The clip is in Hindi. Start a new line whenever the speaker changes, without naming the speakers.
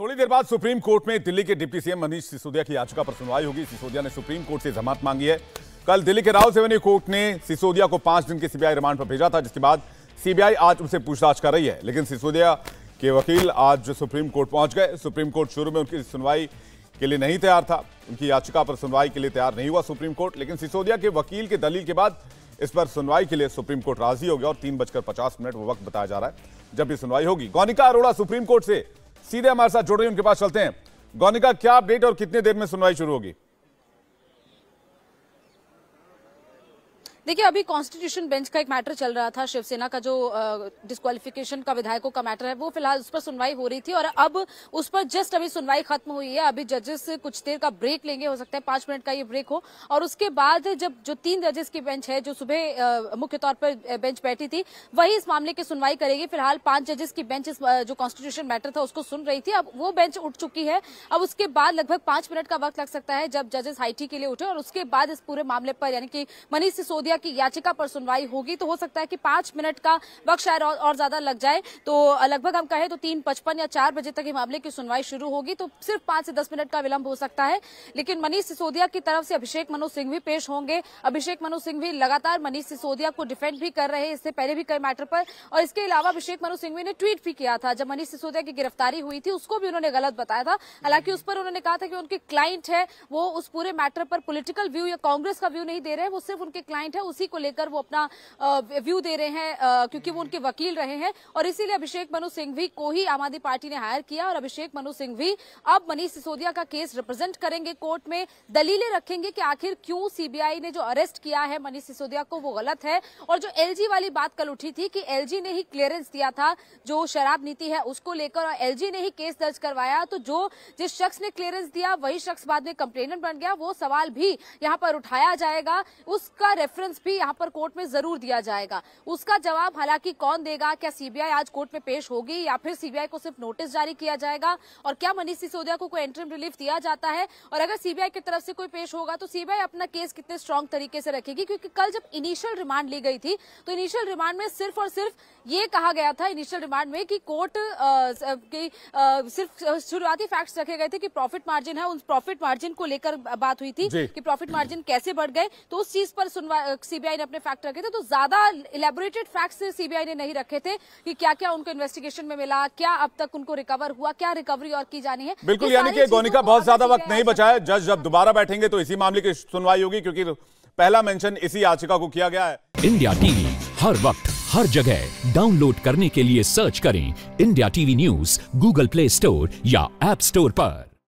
थोड़ी देर बाद सुप्रीम कोर्ट में दिल्ली के डिप्टी सीएम मनीष सिसोदिया की याचिका पर सुनवाई होगी सिसोदिया ने सुप्रीम कोर्ट से जमानत मांगी है कल दिल्ली के राउत सेवनी कोर्ट ने सिसोदिया को पांच दिन के सीबीआई रिमांड पर भेजा था जिसके बाद सीबीआई आज उनसे पूछताछ कर रही है लेकिन सिसोदिया के वकील आज सुप्रीम कोर्ट पहुंच गए सुप्रीम कोर्ट शुरू में उनकी सुनवाई के लिए नहीं तैयार था उनकी याचिका पर सुनवाई के लिए तैयार नहीं हुआ सुप्रीम कोर्ट लेकिन सिसोदिया के वकील के दलील के बाद इस पर सुनवाई के लिए सुप्रीम कोर्ट राजी हो गया और तीन बजकर पचास मिनट वो वक्त बताया जा रहा है जब ये सुनवाई होगी गौनिका अरोड़ा सुप्रीम कोर्ट से सीधे हमारे साथ जुड़ रही उनके पास चलते हैं गौनिका क्या अपडेट और कितने देर में सुनवाई शुरू होगी
देखिए अभी कॉन्स्टिट्यूशन बेंच का एक मैटर चल रहा था शिवसेना का जो डिस्कालिफिकेशन का विधायकों का मैटर है वो फिलहाल उस पर सुनवाई हो रही थी और अब उस पर जस्ट अभी सुनवाई खत्म हुई है अभी जजेस कुछ देर का ब्रेक लेंगे हो सकता है पांच मिनट का ये ब्रेक हो और उसके बाद जब जो तीन जजेस की बेंच है जो सुबह मुख्य तौर पर बेंच बैठी थी वही इस मामले की सुनवाई करेगी फिलहाल पांच जजेस की बेंच जो कॉन्स्टिट्यूशन मैटर था उसको सुन रही थी अब वो बेंच उठ चुकी है अब उसके बाद लगभग पांच मिनट का वक्त लग सकता है जब जजेस हाईटी के लिए उठे और उसके बाद इस पूरे मामले पर यानी कि मनीष सिसोदिया दिया की याचिका पर सुनवाई होगी तो हो सकता है कि पांच मिनट का वक्त शायद और, और ज्यादा लग जाए तो लगभग हम कहें तो तीन पचपन या चार बजे तक ये मामले की सुनवाई शुरू होगी तो सिर्फ पांच से दस मिनट का विलंब हो सकता है लेकिन मनीष सिसोदिया की तरफ से अभिषेक मनु सिंह भी पेश होंगे अभिषेक मनु सिंह भी लगातार मनीष सिसोदिया को डिफेंड भी कर रहे हैं इससे पहले भी कई मैटर पर और इसके अलावा अभिषेक मनु सिंघवी ने ट्वीट भी किया था जब मनीष सिसोदिया की गिरफ्तारी हुई थी उसको भी उन्होंने गलत बताया था हालांकि उस पर उन्होंने कहा था कि उनके क्लाइंट है वो उस पूरे मैटर पर पॉलिटिकल व्यू या कांग्रेस का व्यू नहीं दे रहे वो सिर्फ उनके क्लाइंट है उसी को लेकर वो अपना व्यू दे रहे हैं क्योंकि वो उनके वकील रहे हैं और इसीलिए अभिषेक मनु सिंघवी को ही आम आदमी पार्टी ने हायर किया और अभिषेक मनु सिंघवी अब मनीष सिसोदिया का केस रिप्रेजेंट करेंगे कोर्ट में दलीलें रखेंगे कि आखिर क्यों सीबीआई ने जो अरेस्ट किया है मनीष सिसोदिया को वो गलत है और जो एलजी वाली बात कल उठी थी कि एलजी ने ही क्लियरेंस दिया था जो शराब नीति है उसको लेकर और एलजी ने ही केस दर्ज करवाया तो जो जिस शख्स ने क्लियरेंस दिया वही शख्स बाद में कंप्लेनेंट बन गया वो सवाल भी यहां पर उठाया जाएगा उसका रेफरेंस रेफरेंस भी यहाँ पर कोर्ट में जरूर दिया जाएगा उसका जवाब हालांकि कौन देगा क्या सीबीआई आज कोर्ट में पेश होगी या फिर सीबीआई को सिर्फ नोटिस जारी किया जाएगा और क्या मनीष सिसोदिया को कोई एंट्रीम रिलीफ दिया जाता है और अगर सीबीआई की तरफ से कोई पेश होगा तो सीबीआई अपना केस कितने स्ट्रांग तरीके से रखेगी क्योंकि कल जब इनिशियल रिमांड ली गई थी तो इनिशियल रिमांड में सिर्फ और सिर्फ ये कहा गया था इनिशियल रिमांड में कि कोर्ट की सिर्फ शुरुआती फैक्ट्स रखे गए थे कि प्रॉफिट मार्जिन है उन प्रॉफिट मार्जिन को लेकर बात हुई थी कि प्रॉफिट मार्जिन कैसे बढ़ गए तो उस चीज पर सीबीआई ने अपने फैक्ट रखे थे तो ज्यादा इलेबोरेटेड फैक्ट्स सीबीआई ने नहीं रखे थे कि क्या क्या उनको इन्वेस्टिगेशन में मिला क्या अब तक उनको रिकवर हुआ क्या रिकवरी और की जानी है बिल्कुल यानी
कि गोनिका बहुत ज्यादा वक्त नहीं बचा है जज जब दोबारा बैठेंगे तो इसी मामले की सुनवाई होगी क्योंकि पहला मेंशन इसी याचिका को किया गया है इंडिया टीवी हर वक्त हर जगह डाउनलोड करने के लिए सर्च करें India TV news Google Play Store या एप स्टोर पर